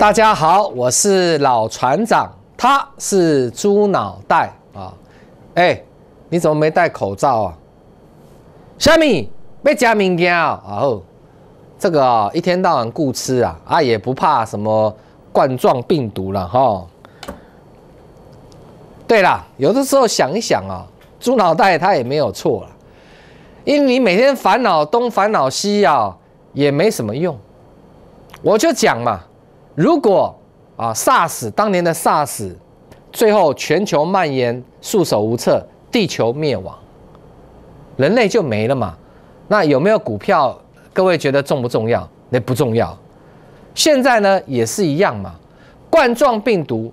大家好，我是老船长，他是猪脑袋啊。哎，你怎么没戴口罩啊？虾米，要吃面条哦。这个啊，一天到晚顾吃啊，啊也不怕什么冠状病毒了哈。对啦，有的时候想一想啊，猪脑袋他也没有错了，因为你每天烦恼东烦恼西啊，也没什么用。我就讲嘛。如果啊，SARS 当年的 SARS，最后全球蔓延，束手无策，地球灭亡，人类就没了嘛？那有没有股票？各位觉得重不重要？那不重要。现在呢，也是一样嘛。冠状病毒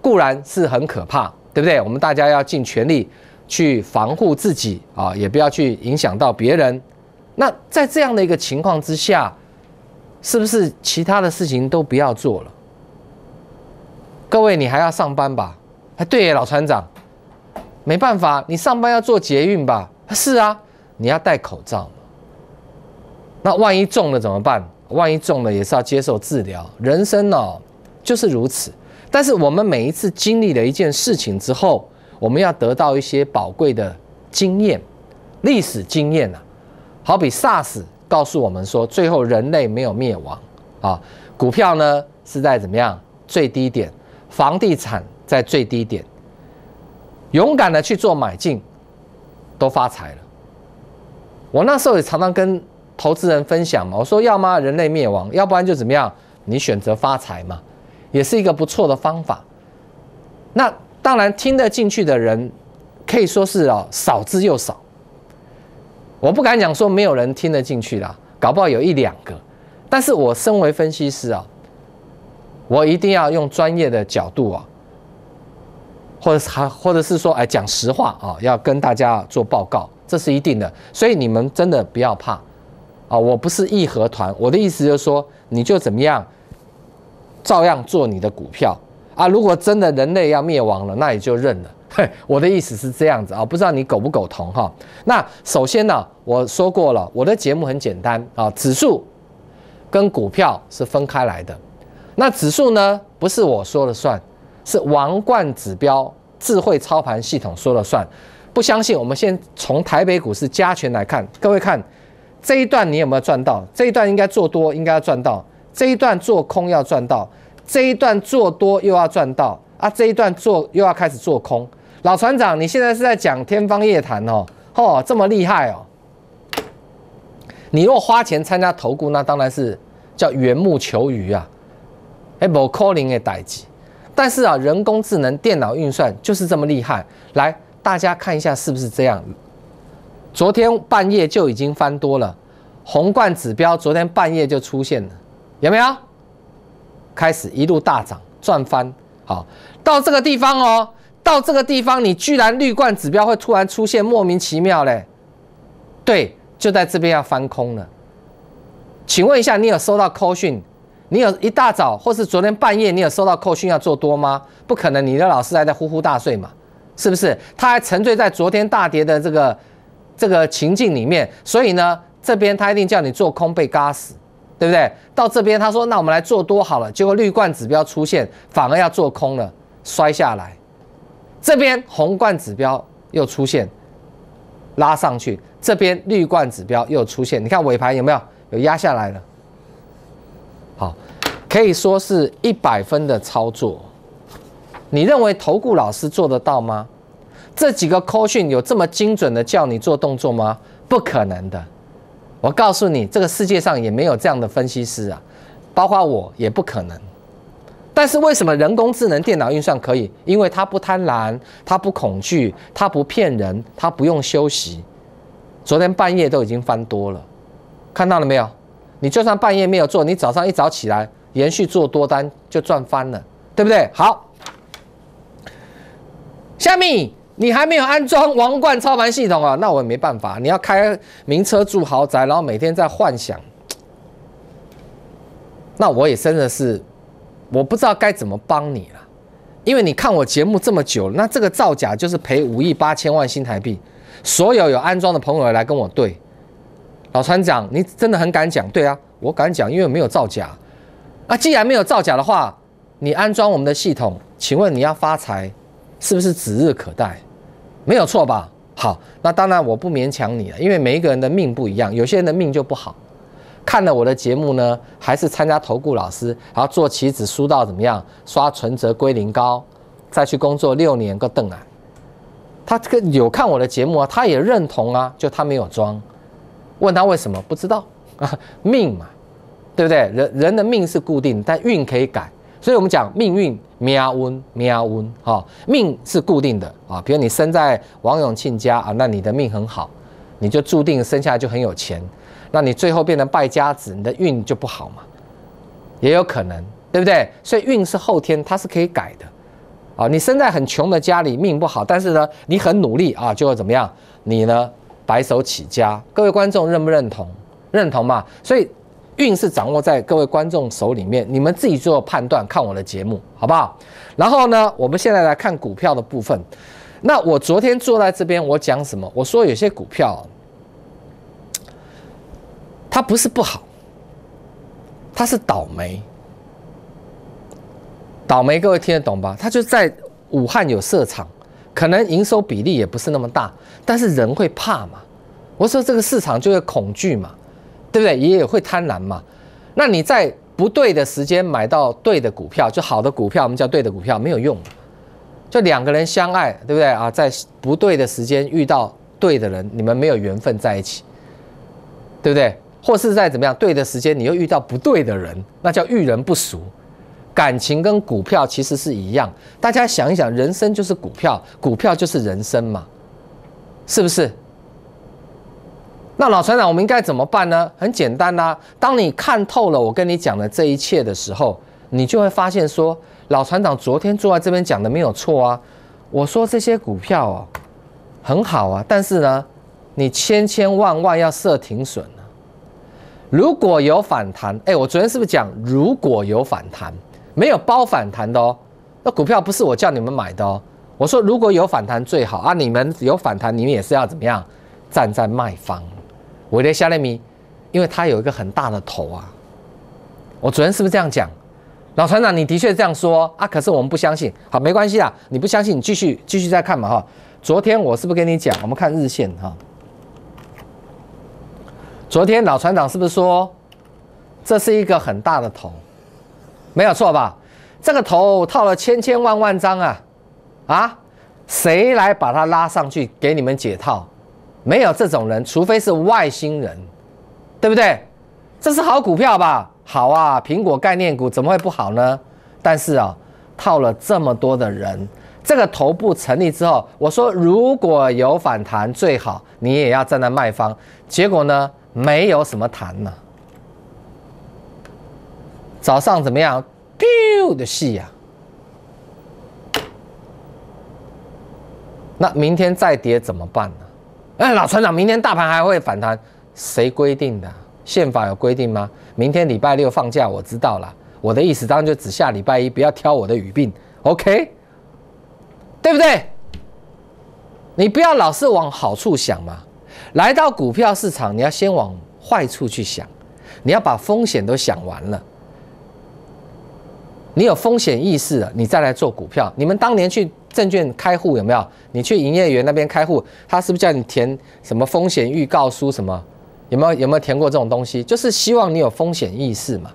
固然是很可怕，对不对？我们大家要尽全力去防护自己啊，也不要去影响到别人。那在这样的一个情况之下。是不是其他的事情都不要做了？各位，你还要上班吧？哎，对，老船长，没办法，你上班要做捷运吧？是啊，你要戴口罩。那万一中了怎么办？万一中了也是要接受治疗。人生呢，就是如此。但是我们每一次经历了一件事情之后，我们要得到一些宝贵的经验，历史经验啊，好比 SARS。告诉我们说，最后人类没有灭亡啊，股票呢是在怎么样最低点，房地产在最低点，勇敢的去做买进，都发财了。我那时候也常常跟投资人分享嘛，我说要么人类灭亡，要不然就怎么样，你选择发财嘛，也是一个不错的方法。那当然听得进去的人，可以说是啊少之又少。我不敢讲说没有人听得进去啦，搞不好有一两个，但是我身为分析师啊，我一定要用专业的角度啊，或者还或者是说哎讲实话啊，要跟大家做报告，这是一定的，所以你们真的不要怕啊，我不是义和团，我的意思就是说你就怎么样，照样做你的股票啊，如果真的人类要灭亡了，那也就认了。我的意思是这样子啊，不知道你苟不苟同哈。那首先呢，我说过了，我的节目很简单啊，指数跟股票是分开来的。那指数呢，不是我说了算，是王冠指标智慧操盘系统说了算。不相信，我们先从台北股市加权来看，各位看这一段你有没有赚到？这一段应该做多，应该要赚到；这一段做空要赚到；这一段做多又要赚到啊；这一段做又要开始做空。老船长，你现在是在讲天方夜谭哦，嚯，这么厉害哦！你若花钱参加投顾，那当然是叫缘木求鱼啊，哎，不可能的代级。但是啊，人工智能、电脑运算就是这么厉害。来，大家看一下是不是这样？昨天半夜就已经翻多了，红冠指标昨天半夜就出现了，有没有？开始一路大涨，赚翻，好到这个地方哦。到这个地方，你居然绿罐指标会突然出现莫名其妙嘞？对，就在这边要翻空了。请问一下，你有收到扣讯？你有一大早，或是昨天半夜，你有收到扣讯要做多吗？不可能，你的老师还在呼呼大睡嘛？是不是？他还沉醉在昨天大跌的这个这个情境里面，所以呢，这边他一定叫你做空被嘎死，对不对？到这边他说那我们来做多好了，结果绿罐指标出现，反而要做空了，摔下来。这边红冠指标又出现，拉上去；这边绿冠指标又出现，你看尾盘有没有有压下来了？好，可以说是一百分的操作。你认为投顾老师做得到吗？这几个扣训有这么精准的叫你做动作吗？不可能的。我告诉你，这个世界上也没有这样的分析师啊，包括我也不可能。但是为什么人工智能、电脑运算可以？因为它不贪婪，它不恐惧，它不骗人，它不用休息。昨天半夜都已经翻多了，看到了没有？你就算半夜没有做，你早上一早起来，延续做多单就赚翻了，对不对？好，下米，你还没有安装王冠操盘系统啊？那我也没办法。你要开名车住豪宅，然后每天在幻想，那我也真的是。我不知道该怎么帮你了，因为你看我节目这么久了，那这个造假就是赔五亿八千万新台币。所有有安装的朋友来跟我对，老船长，你真的很敢讲，对啊，我敢讲，因为没有造假。啊，既然没有造假的话，你安装我们的系统，请问你要发财，是不是指日可待？没有错吧？好，那当然我不勉强你了，因为每一个人的命不一样，有些人的命就不好。看了我的节目呢，还是参加投顾老师，然后做棋子输到怎么样？刷存折归零高，再去工作六年个邓啊？他这个有看我的节目啊，他也认同啊，就他没有装。问他为什么？不知道啊，命嘛，对不对？人人的命是固定，但运可以改。所以我们讲命运喵温喵温哈，命是固定的啊。比如你生在王永庆家啊，那你的命很好，你就注定生下来就很有钱。那你最后变成败家子，你的运就不好嘛，也有可能，对不对？所以运是后天，它是可以改的，啊，你生在很穷的家里，命不好，但是呢，你很努力啊，就会怎么样？你呢，白手起家。各位观众认不认同？认同嘛？所以运是掌握在各位观众手里面，你们自己做判断。看我的节目好不好？然后呢，我们现在来看股票的部分。那我昨天坐在这边，我讲什么？我说有些股票。他不是不好，他是倒霉，倒霉，各位听得懂吧？他就在武汉有色场，可能营收比例也不是那么大，但是人会怕嘛？我说这个市场就会恐惧嘛，对不对？也也会贪婪嘛。那你在不对的时间买到对的股票，就好的股票，我们叫对的股票，没有用。就两个人相爱，对不对啊？在不对的时间遇到对的人，你们没有缘分在一起，对不对？或是在怎么样对的时间，你又遇到不对的人，那叫遇人不熟。感情跟股票其实是一样，大家想一想，人生就是股票，股票就是人生嘛，是不是？那老船长，我们应该怎么办呢？很简单啦，当你看透了我跟你讲的这一切的时候，你就会发现说，老船长昨天坐在这边讲的没有错啊。我说这些股票哦，很好啊，但是呢，你千千万万要设停损。如果有反弹，哎，我昨天是不是讲如果有反弹，没有包反弹的哦？那股票不是我叫你们买的哦。我说如果有反弹最好啊，你们有反弹，你们也是要怎么样？站在卖方，我的夏利米，因为它有一个很大的头啊。我昨天是不是这样讲？老船长，你的确这样说啊，可是我们不相信。好，没关系啊，你不相信，你继续继续再看嘛哈。昨天我是不是跟你讲，我们看日线哈？昨天老船长是不是说，这是一个很大的头，没有错吧？这个头套了千千万万张啊啊！谁来把它拉上去给你们解套？没有这种人，除非是外星人，对不对？这是好股票吧？好啊，苹果概念股怎么会不好呢？但是啊，套了这么多的人，这个头部成立之后，我说如果有反弹最好，你也要站在卖方。结果呢？没有什么弹呢，早上怎么样？丢的戏呀？那明天再跌怎么办呢？哎，老船长，明天大盘还会反弹？谁规定的？宪法有规定吗？明天礼拜六放假，我知道了。我的意思当然就只下礼拜一，不要挑我的语病，OK？对不对？你不要老是往好处想嘛。来到股票市场，你要先往坏处去想，你要把风险都想完了，你有风险意识了，你再来做股票。你们当年去证券开户有没有？你去营业员那边开户，他是不是叫你填什么风险预告书什么？有没有有没有填过这种东西？就是希望你有风险意识嘛。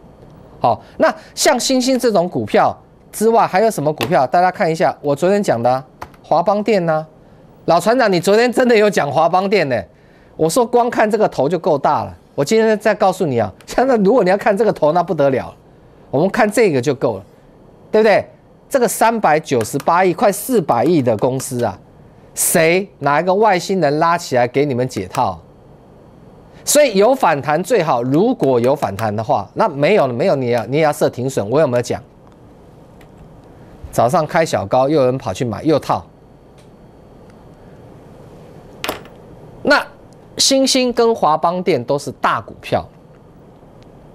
好，那像星星这种股票之外，还有什么股票？大家看一下，我昨天讲的华邦电呢？老船长，你昨天真的有讲华邦电呢？我说光看这个头就够大了。我今天再告诉你啊，现 在如果你要看这个头，那不得了。我们看这个就够了，对不对？这个三百九十八亿、快四百亿的公司啊，谁拿一个外星人拉起来给你们解套？所以有反弹最好。如果有反弹的话，那没有了，没有你也要你也要设停损。我有没有讲？早上开小高，又有人跑去买，又套。那。星星跟华邦电都是大股票，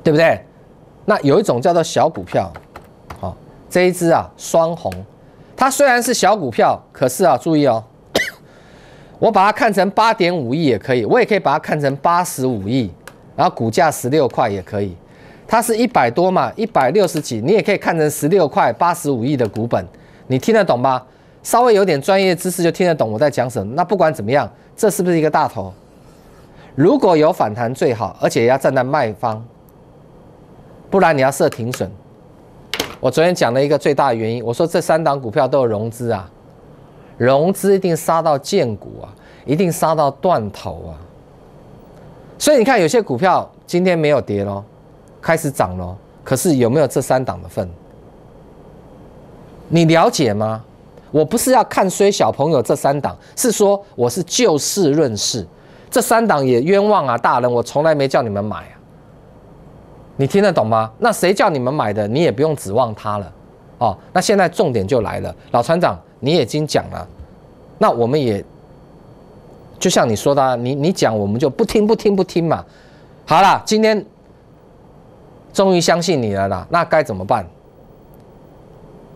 对不对？那有一种叫做小股票，好，这一只啊双红，它虽然是小股票，可是啊，注意哦，我把它看成八点五亿也可以，我也可以把它看成八十五亿，然后股价十六块也可以，它是一百多嘛，一百六十几，你也可以看成十六块八十五亿的股本，你听得懂吗？稍微有点专业知识就听得懂我在讲什么。那不管怎么样，这是不是一个大头？如果有反弹最好，而且要站在卖方，不然你要设停损。我昨天讲了一个最大的原因，我说这三档股票都有融资啊，融资一定杀到建股啊，一定杀到断头啊。所以你看，有些股票今天没有跌喽，开始涨喽，可是有没有这三档的份？你了解吗？我不是要看衰小朋友这三档，是说我是就事论事。这三档也冤枉啊！大人，我从来没叫你们买，你听得懂吗？那谁叫你们买的？你也不用指望他了哦。那现在重点就来了，老船长，你已经讲了，那我们也就像你说的，你你讲我们就不听不听不听嘛。好了，今天终于相信你了啦，那该怎么办？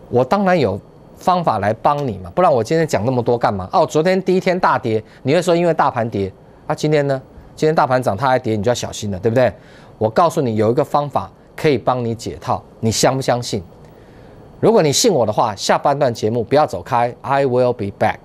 我当然有方法来帮你嘛，不然我今天讲那么多干嘛？哦，昨天第一天大跌，你会说因为大盘跌。那今天呢？今天大盘涨，它还跌，你就要小心了，对不对？我告诉你，有一个方法可以帮你解套，你相不相信？如果你信我的话，下半段节目不要走开，I will be back。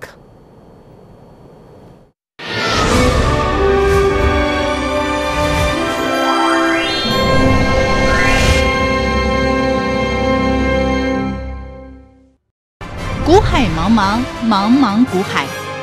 股海茫茫，茫茫股海。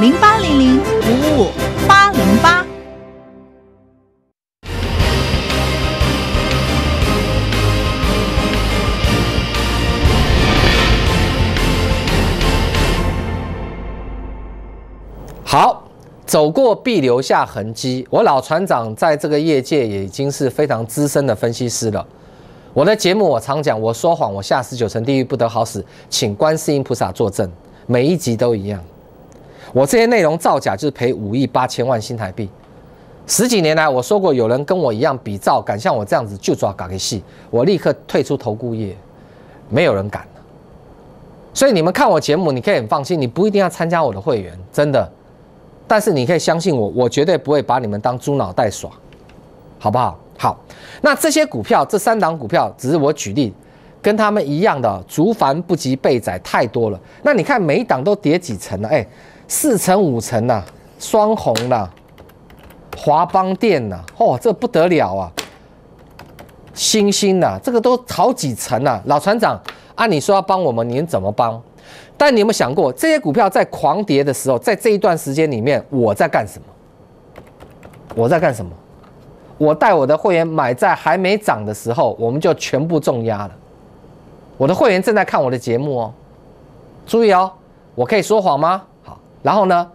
零八零零五五八零八。好，走过必留下痕迹。我老船长在这个业界也已经是非常资深的分析师了。我的节目，我常讲，我说谎，我下十九层地狱不得好死，请观世音菩萨作证。每一集都一样。我这些内容造假就是赔五亿八千万新台币。十几年来我说过，有人跟我一样比照，敢像我这样子就抓港 A 戏，我立刻退出投顾业，没有人敢所以你们看我节目，你可以很放心，你不一定要参加我的会员，真的。但是你可以相信我，我绝对不会把你们当猪脑袋耍，好不好？好，那这些股票，这三档股票只是我举例，跟他们一样的，竹繁不及被宰太多了。那你看每一档都跌几层了，哎。四层五层呐，双红啦，华邦电呐，哦，这不得了啊！星星呐，这个都好几层呐。老船长，按理说要帮我们，您怎么帮？但你有没有想过，这些股票在狂跌的时候，在这一段时间里面，我在干什么？我在干什么？我带我的会员买在还没涨的时候，我们就全部重压了。我的会员正在看我的节目哦，注意哦，我可以说谎吗？然后呢，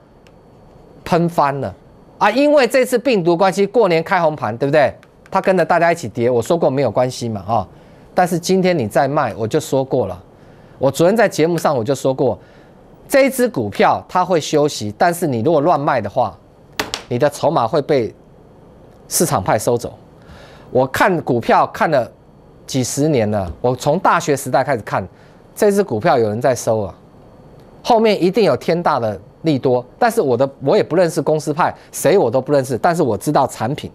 喷翻了啊！因为这次病毒关系，过年开红盘，对不对？他跟着大家一起跌。我说过没有关系嘛，啊！但是今天你再卖，我就说过了。我昨天在节目上我就说过，这一只股票它会休息，但是你如果乱卖的话，你的筹码会被市场派收走。我看股票看了几十年了，我从大学时代开始看，这只股票有人在收啊，后面一定有天大的。利多，但是我的我也不认识公司派谁我都不认识，但是我知道产品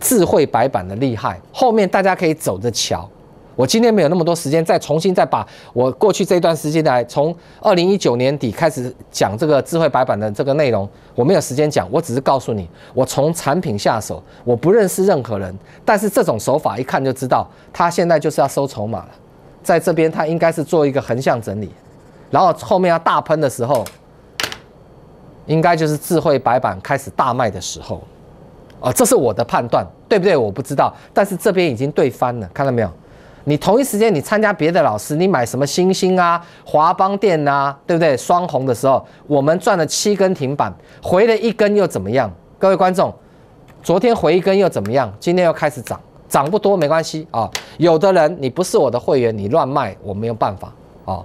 智慧白板的厉害，后面大家可以走着瞧。我今天没有那么多时间，再重新再把我过去这一段时间来，从二零一九年底开始讲这个智慧白板的这个内容，我没有时间讲，我只是告诉你，我从产品下手，我不认识任何人，但是这种手法一看就知道，他现在就是要收筹码了，在这边他应该是做一个横向整理，然后后面要大喷的时候。应该就是智慧白板开始大卖的时候，啊，这是我的判断，对不对？我不知道，但是这边已经对翻了，看到没有？你同一时间你参加别的老师，你买什么星星啊、华邦电啊，对不对？双红的时候，我们赚了七根停板，回了一根又怎么样？各位观众，昨天回一根又怎么样？今天又开始涨，涨不多没关系啊。有的人你不是我的会员，你乱卖，我没有办法啊。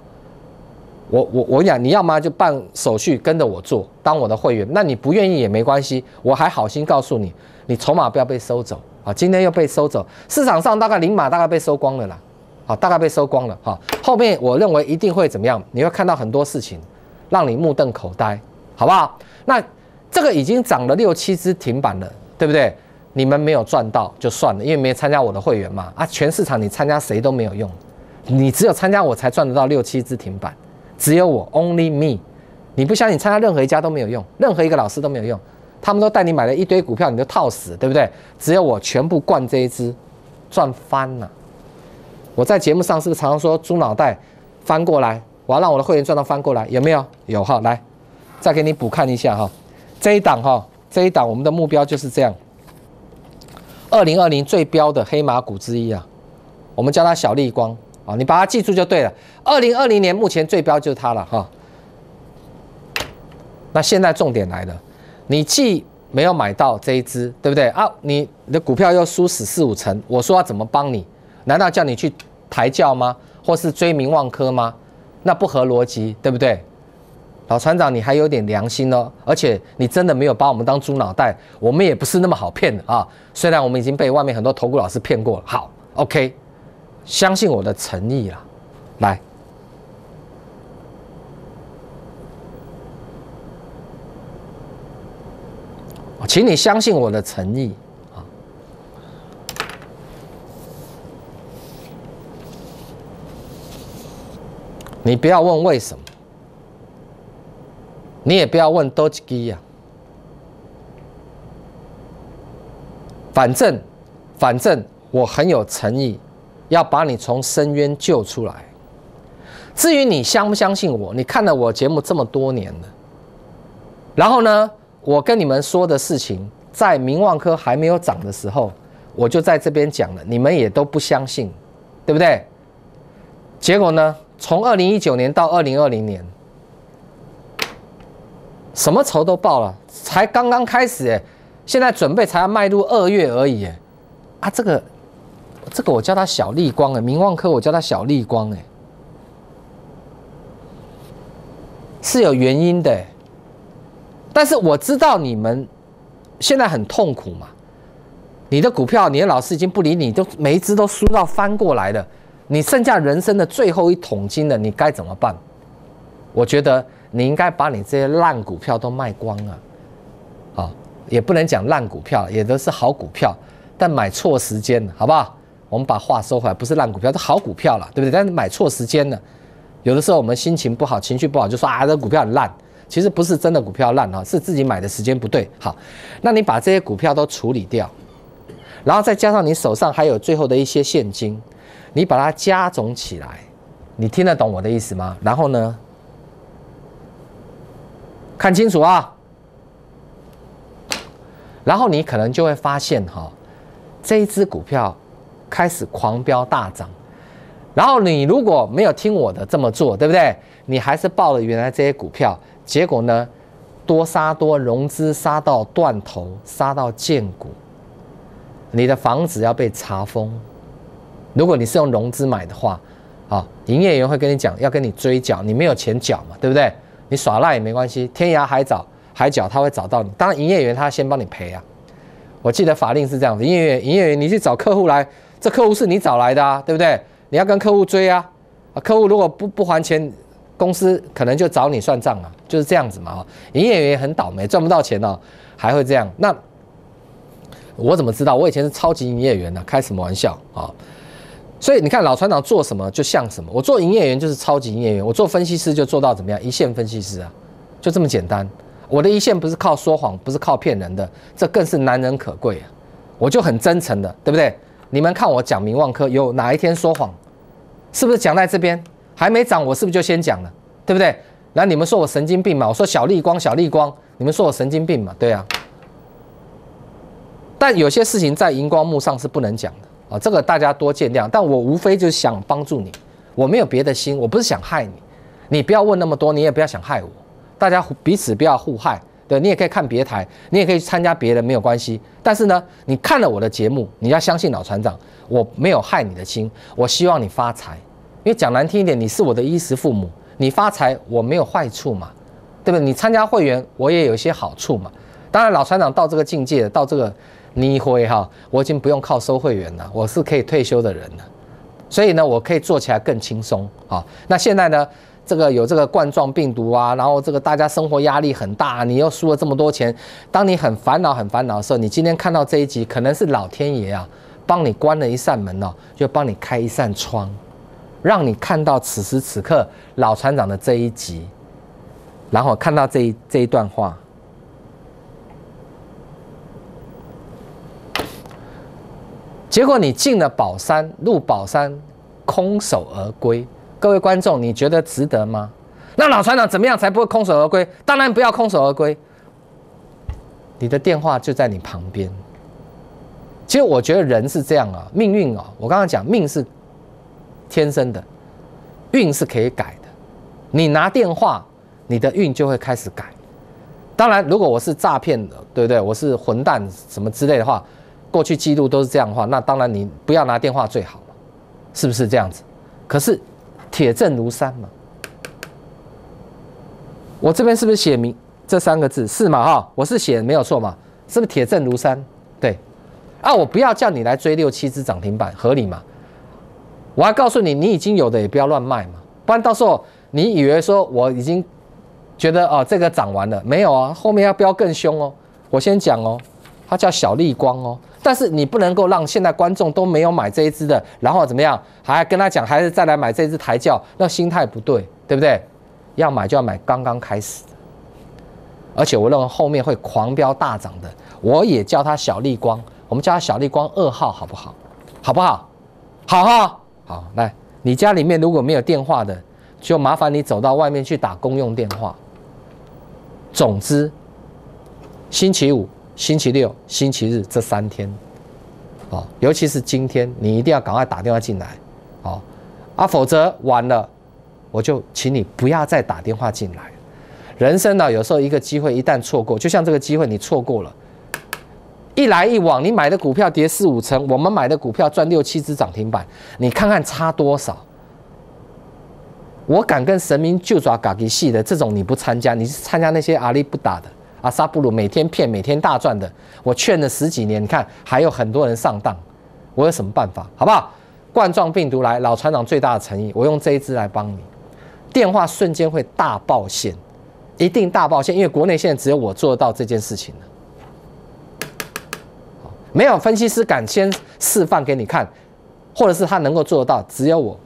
我我我讲，你要么就办手续跟着我做，当我的会员。那你不愿意也没关系，我还好心告诉你，你筹码不要被收走啊！今天又被收走，市场上大概零码大概被收光了啦，啊，大概被收光了哈。后面我认为一定会怎么样，你会看到很多事情让你目瞪口呆，好不好？那这个已经涨了六七只停板了，对不对？你们没有赚到就算了，因为没有参加我的会员嘛。啊，全市场你参加谁都没有用，你只有参加我才赚得到六七只停板。只有我，Only me，你不相信参加任何一家都没有用，任何一个老师都没有用，他们都带你买了一堆股票，你都套死，对不对？只有我全部灌这一支，赚翻了。我在节目上是不是常常说猪脑袋翻过来？我要让我的会员赚到翻过来，有没有？有哈，来，再给你补看一下哈，这一档哈，这一档我们的目标就是这样。二零二零最标的黑马股之一啊，我们叫它小丽光。啊，你把它记住就对了。二零二零年目前最标就是它了哈。那现在重点来了，你既没有买到这一支，对不对啊？你的股票又输死四五成，我说要怎么帮你？难道叫你去抬轿吗？或是追名望科吗？那不合逻辑，对不对？老船长，你还有点良心哦。而且你真的没有把我们当猪脑袋，我们也不是那么好骗的啊。虽然我们已经被外面很多投股老师骗过了。好，OK。相信我的诚意啊，来，请你相信我的诚意啊！你不要问为什么，你也不要问多几斤呀，反正，反正我很有诚意。要把你从深渊救出来。至于你相不相信我，你看了我节目这么多年了，然后呢，我跟你们说的事情，在明万科还没有涨的时候，我就在这边讲了，你们也都不相信，对不对？结果呢，从二零一九年到二零二零年，什么仇都报了，才刚刚开始，哎，现在准备才要迈入二月而已，哎，啊，这个。这个我叫他小立光哎，民旺科我叫他小立光哎，是有原因的。但是我知道你们现在很痛苦嘛，你的股票，你的老师已经不理你，都每一只都输到翻过来了，你剩下人生的最后一桶金了，你该怎么办？我觉得你应该把你这些烂股票都卖光了，啊，也不能讲烂股票，也都是好股票，但买错时间，好不好？我们把话收回来，不是烂股票，是好股票了，对不对？但是买错时间了，有的时候我们心情不好、情绪不好，就说啊，这股票烂，其实不是真的股票烂啊，是自己买的时间不对。好，那你把这些股票都处理掉，然后再加上你手上还有最后的一些现金，你把它加总起来，你听得懂我的意思吗？然后呢，看清楚啊，然后你可能就会发现哈，这一只股票。开始狂飙大涨，然后你如果没有听我的这么做，对不对？你还是报了原来这些股票，结果呢，多杀多融资杀到断头，杀到见股，你的房子要被查封。如果你是用融资买的话，啊，营业员会跟你讲要跟你追缴，你没有钱缴嘛，对不对？你耍赖也没关系，天涯海角海角他会找到你。当然，营业员他先帮你赔啊。我记得法令是这样子，营业员营业员，你去找客户来。这客户是你找来的啊，对不对？你要跟客户追啊，啊，客户如果不不还钱，公司可能就找你算账了，就是这样子嘛。哈，营业员也很倒霉，赚不到钱哦，还会这样。那我怎么知道？我以前是超级营业员呢，开什么玩笑啊？所以你看，老船长做什么就像什么。我做营业员就是超级营业员，我做分析师就做到怎么样一线分析师啊，就这么简单。我的一线不是靠说谎，不是靠骗人的，这更是难能可贵啊。我就很真诚的，对不对？你们看我讲明万科有哪一天说谎，是不是讲在这边还没涨，我是不是就先讲了，对不对？那你们说我神经病嘛？我说小绿光，小绿光，你们说我神经病嘛？对啊。但有些事情在荧光幕上是不能讲的啊，这个大家多见谅。但我无非就是想帮助你，我没有别的心，我不是想害你。你不要问那么多，你也不要想害我，大家彼此不要互害。对你也可以看别台，你也可以去参加别人没有关系。但是呢，你看了我的节目，你要相信老船长，我没有害你的心。我希望你发财，因为讲难听一点，你是我的衣食父母，你发财我没有坏处嘛，对不对？你参加会员我也有一些好处嘛。当然，老船长到这个境界，到这个泥灰哈，我已经不用靠收会员了，我是可以退休的人了。所以呢，我可以做起来更轻松啊。那现在呢？这个有这个冠状病毒啊，然后这个大家生活压力很大，你又输了这么多钱，当你很烦恼、很烦恼的时候，你今天看到这一集，可能是老天爷啊，帮你关了一扇门哦，就帮你开一扇窗，让你看到此时此刻老船长的这一集，然后看到这一这一段话，结果你进了宝山，入宝山空手而归。各位观众，你觉得值得吗？那老船长怎么样才不会空手而归？当然不要空手而归。你的电话就在你旁边。其实我觉得人是这样啊，命运啊，我刚刚讲命是天生的，运是可以改的。你拿电话，你的运就会开始改。当然，如果我是诈骗的，对不对？我是混蛋什么之类的话，过去记录都是这样的话，那当然你不要拿电话最好是不是这样子？可是。铁证如山嘛，我这边是不是写明这三个字是嘛哈？我是写没有错嘛？是不是铁证如山？对，啊，我不要叫你来追六七只涨停板，合理嘛？我还告诉你，你已经有的也不要乱卖嘛，不然到时候你以为说我已经觉得啊这个涨完了没有啊？后面要飙更凶哦，我先讲哦，它叫小绿光哦。但是你不能够让现在观众都没有买这一支的，然后怎么样，还跟他讲还是再来买这支台轿，那心态不对，对不对？要买就要买刚刚开始，而且我认为后面会狂飙大涨的。我也叫它小绿光，我们叫它小绿光二号，好不好？好不好？好哈，好。来，你家里面如果没有电话的，就麻烦你走到外面去打公用电话。总之，星期五。星期六、星期日这三天，哦，尤其是今天，你一定要赶快打电话进来，哦，啊，否则晚了，我就请你不要再打电话进来。人生呢，有时候一个机会一旦错过，就像这个机会你错过了，一来一往，你买的股票跌四五成，我们买的股票赚六七只涨停板，你看看差多少。我敢跟神明就抓嘎吉系的这种你不参加，你是参加那些阿力不打的。阿沙布鲁每天骗，每天大赚的，我劝了十几年，你看还有很多人上当，我有什么办法？好不好？冠状病毒来，老船长最大的诚意，我用这一支来帮你，电话瞬间会大爆线，一定大爆线，因为国内现在只有我做得到这件事情了，没有分析师敢先示范给你看，或者是他能够做得到，只有我，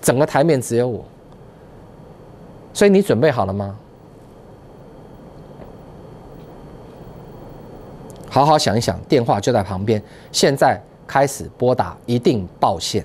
整个台面只有我，所以你准备好了吗？好好想一想，电话就在旁边，现在开始拨打，一定报线。